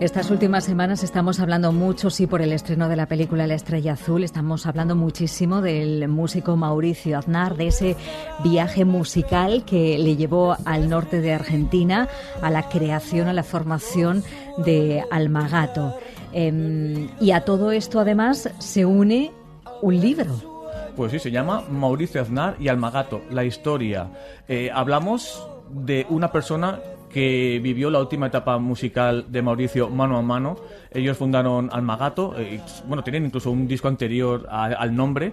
Estas últimas semanas estamos hablando mucho, sí, por el estreno de la película La Estrella Azul, estamos hablando muchísimo del músico Mauricio Aznar, de ese viaje musical que le llevó al norte de Argentina, a la creación, a la formación de Almagato. Em, y a todo esto además se une un libro. Pues sí, se llama Mauricio Aznar y Almagato, la historia. Eh, hablamos de una persona que vivió la última etapa musical de Mauricio mano a mano. Ellos fundaron Almagato, eh, bueno, tienen incluso un disco anterior al nombre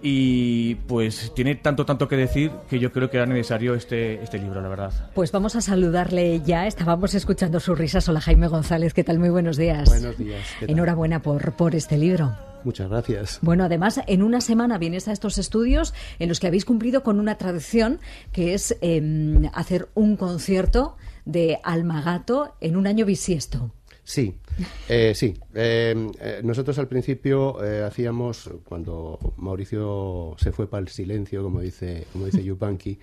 y pues tiene tanto, tanto que decir que yo creo que era necesario este, este libro, la verdad. Pues vamos a saludarle ya, estábamos escuchando sus risas. Hola Jaime González, ¿qué tal? Muy buenos días. Buenos días. Enhorabuena por, por este libro. Muchas gracias. Bueno, además, en una semana vienes a estos estudios en los que habéis cumplido con una tradición que es em, hacer un concierto de Almagato en un año bisiesto. Sí, eh, sí. Em, eh, nosotros al principio eh, hacíamos, cuando Mauricio se fue para el silencio, como dice, como dice Yupanqui,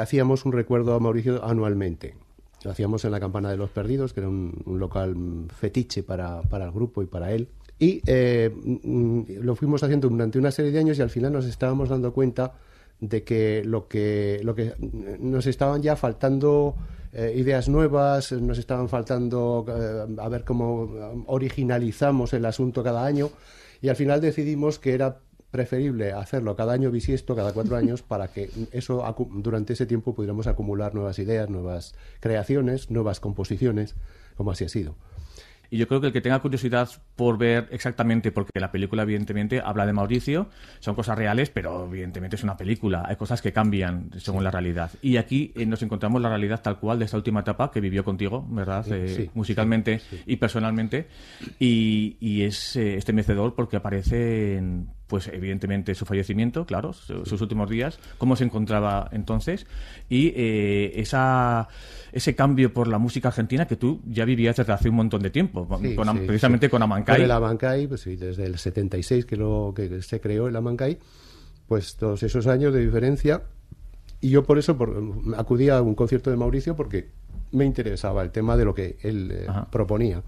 hacíamos un recuerdo a Mauricio anualmente. Lo hacíamos en la Campana de los Perdidos, que era un, local fetiche para, el grupo y para él. Y eh, mm, lo fuimos haciendo durante una serie de años y al final nos estábamos dando cuenta de que lo que, lo que nos estaban ya faltando eh, ideas nuevas, nos estaban faltando eh, a ver cómo originalizamos el asunto cada año y al final decidimos que era preferible hacerlo cada año bisiesto, cada cuatro años, para que eso durante ese tiempo pudiéramos acumular nuevas ideas, nuevas creaciones, nuevas composiciones, como así ha sido. Y yo creo que el que tenga curiosidad por ver exactamente, porque la película evidentemente habla de Mauricio, son cosas reales, pero evidentemente es una película, hay cosas que cambian según la realidad. Y aquí eh, nos encontramos la realidad tal cual de esta última etapa que vivió contigo, ¿verdad? Eh, musicalmente y personalmente. Y, es este estremecedor porque en pues evidentemente su fallecimiento, claro, sus últimos días, cómo se encontraba entonces y eh, esa, ese cambio por la música argentina que tú ya vivías desde hace un montón de tiempo, precisamente con Amancay. Con el Amancay, pues sí, desde el 76 que, lo, que se creó el Amancay, pues todos esos años de diferencia. Y yo por eso acudí a un concierto de Mauricio porque me interesaba el tema de lo que él eh, proponía.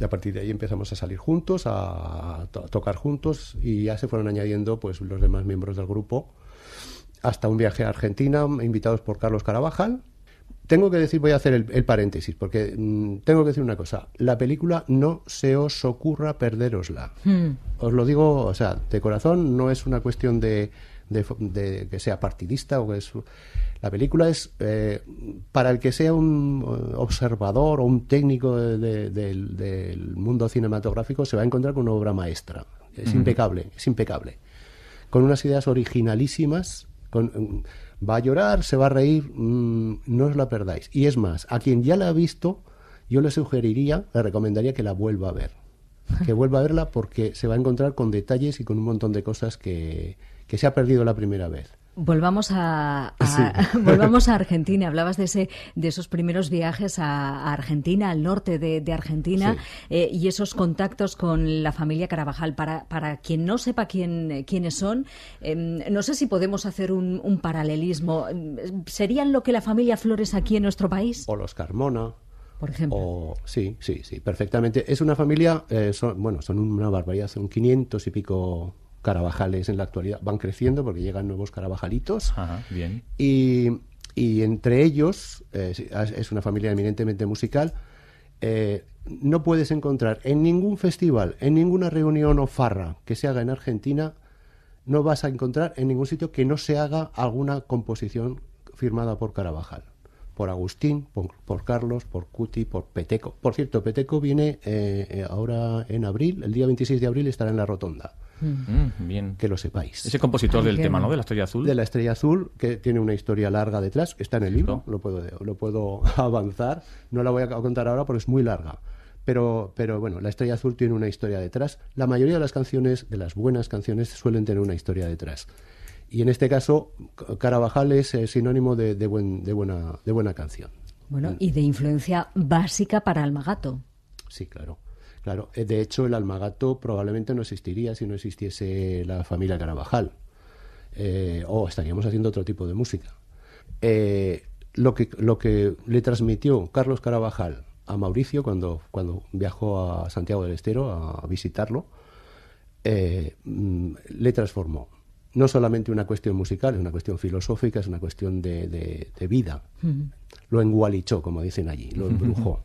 Y a partir de ahí empezamos a salir juntos, a, tocar juntos y ya se fueron añadiendo pues los demás miembros del grupo hasta un viaje a Argentina invitados por Carlos Carabajal. Tengo que decir, voy a hacer el, paréntesis, porque mm, tengo que decir una cosa. La película no se os ocurra perderosla. Hmm. Os lo digo, o sea, de corazón, no es una cuestión de de, que sea partidista o que es la película es eh, para el que sea un eh, observador o un técnico del, mundo cinematográfico se va a encontrar con una obra maestra es impecable es impecable con unas ideas originalísimas con, mm, va a llorar se va a reír mm, no os la perdáis y es más a quien ya la ha visto yo le sugeriría le recomendaría que la vuelva a ver que vuelva a verla porque se va a encontrar con detalles y con un montón de cosas que, que se ha perdido la primera vez. Volvamos a, volvamos a Argentina. Hablabas de, ese, de esos primeros viajes a, Argentina, al norte de, Argentina, eh, y esos contactos con la familia Carabajal. Para, para quien no sepa quién, quiénes son, em, no sé si podemos hacer un, paralelismo. ¿Serían lo que la familia Flores aquí en nuestro país? O los Carmona. Por ejemplo. sí, sí, sí, perfectamente. Es una familia, eh, bueno, son una barbaridad, son 500 y pico carabajales en la actualidad. Van creciendo porque llegan nuevos carabajalitos. Y, entre ellos, eh, es una familia eminentemente musical, eh, no puedes encontrar en ningún festival, en ninguna reunión o farra que se haga en Argentina, no vas a encontrar en ningún sitio que no se haga alguna composición firmada por Carabajal, por Agustín, por, Carlos, por Cuti, por Peteco. Por cierto, Peteco viene eh, ahora en abril, el día 26 de abril estará en la Rotonda. Mm, bien. Que lo sepáis. Ese compositor del tema, ¿no? De la Estrella Azul. De la Estrella Azul, que tiene una historia larga detrás, está en el libro, lo puedo, lo puedo avanzar. No la voy a contar ahora porque es muy larga. Pero, pero, bueno, La Estrella Azul tiene una historia detrás. La mayoría de las canciones, de las buenas canciones, suelen tener una historia detrás. Y en este caso, Carabajal es eh, sinónimo de, buena, de buena canción. Bueno, mm. y de influencia básica para Almagato. Sí, claro. Claro, eh, de hecho el almagato probablemente no existiría si no existiese la familia Carabajal. Eh, o estaríamos haciendo otro tipo de música. Eh, lo, que, lo que le transmitió Carlos Carabajal a Mauricio cuando, cuando viajó a Santiago del Estero a visitarlo, mm, le transformó. No solamente una cuestión musical, es una cuestión filosófica, es una cuestión de, vida. Lo engualichó, como dicen allí, lo embrujó.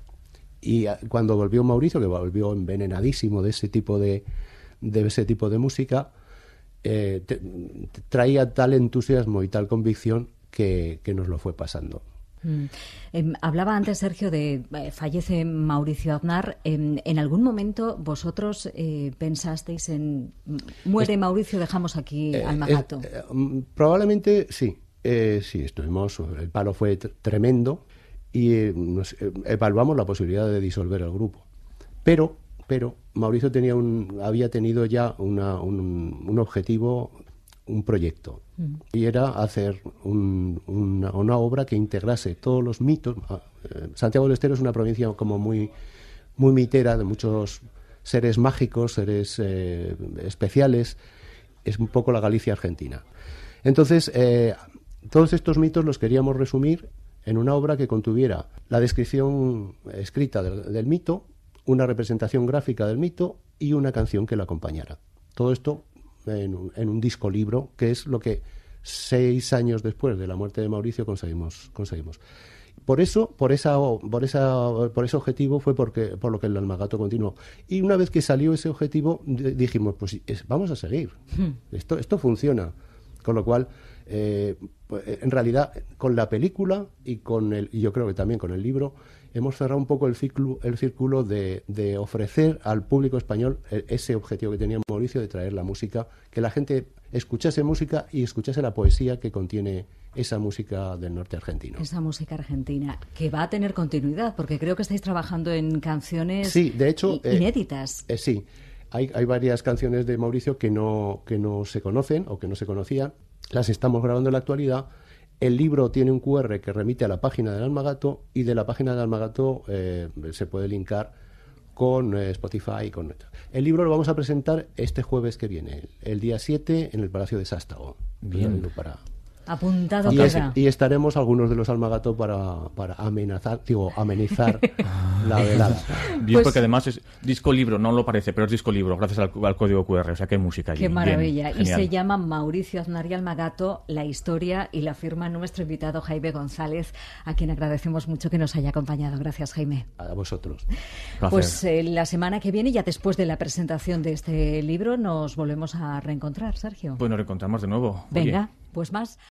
Y ah, cuando volvió Mauricio, que volvió envenenadísimo de ese tipo de, de, ese tipo de música, eh, traía tal entusiasmo y tal convicción que, nos lo fue pasando. Mm. Em, hablaba antes, Sergio, de eh, fallece Mauricio Aznar. Em, ¿En algún momento vosotros eh, pensasteis en mm, muere Mauricio, dejamos aquí al Magato? Mm, probablemente sí. sí, estuvimos. El palo fue tremendo y nos, evaluamos la posibilidad de disolver el grupo. Pero, pero Mauricio tenía un, había tenido ya un, objetivo, un proyecto, mm. y era hacer una, obra que integrase todos los mitos. Ah, eh, Santiago del Estero es una provincia como muy, muy mitera, de muchos seres mágicos, seres eh, especiales, es un poco la Galicia argentina. Entonces, eh, todos estos mitos los queríamos resumir en una obra que contuviera la descripción escrita del, mito, una representación gráfica del mito y una canción que la acompañara. Todo esto en un, disco libro, que es lo que seis años después de la muerte de Mauricio conseguimos. conseguimos. Por eso, por esa, por esa, por ese objetivo fue porque, por lo que el almagato continuó. Y una vez que salió ese objetivo, dijimos, pues vamos a seguir. Hmm. Esto, esto funciona. Con lo cual, eh, pues, eh, en realidad con la película y con el, y yo creo que también con el libro, hemos cerrado un poco el, ciclo, el círculo de, ofrecer al público español eh, ese objetivo que tenía Mauricio de traer la música, que la gente escuchase música y escuchase la poesía que contiene esa música del norte argentino. Esa música argentina, que va a tener continuidad, porque creo que estáis trabajando en canciones sí, de hecho, inéditas. sí, hay, hay, varias canciones de Mauricio que no, que no se conocen o que no se conocían las estamos grabando en la actualidad. El libro tiene un QR que remite a la página del Almagato y de la página del Almagato eh, se puede linkar con eh, Spotify y Con... El libro lo vamos a presentar este jueves que viene, el, día 7, en el Palacio de Sástago. Para... Apuntado y, y estaremos algunos de los Almagato para, amenazar, digo, amenizar la velada. Pues porque además es disco libro, no lo parece, pero es disco libro, gracias al, código QR, o sea que música allí. Qué maravilla. y se llama Mauricio Aznar y Almagato, la historia y la firma nuestro invitado Jaime González, a quien agradecemos mucho que nos haya acompañado. Gracias, Jaime. A vosotros. Pues eh, la semana que viene, ya después de la presentación de este libro, nos volvemos a reencontrar, Sergio. Pues nos reencontramos de nuevo. Venga, pues más.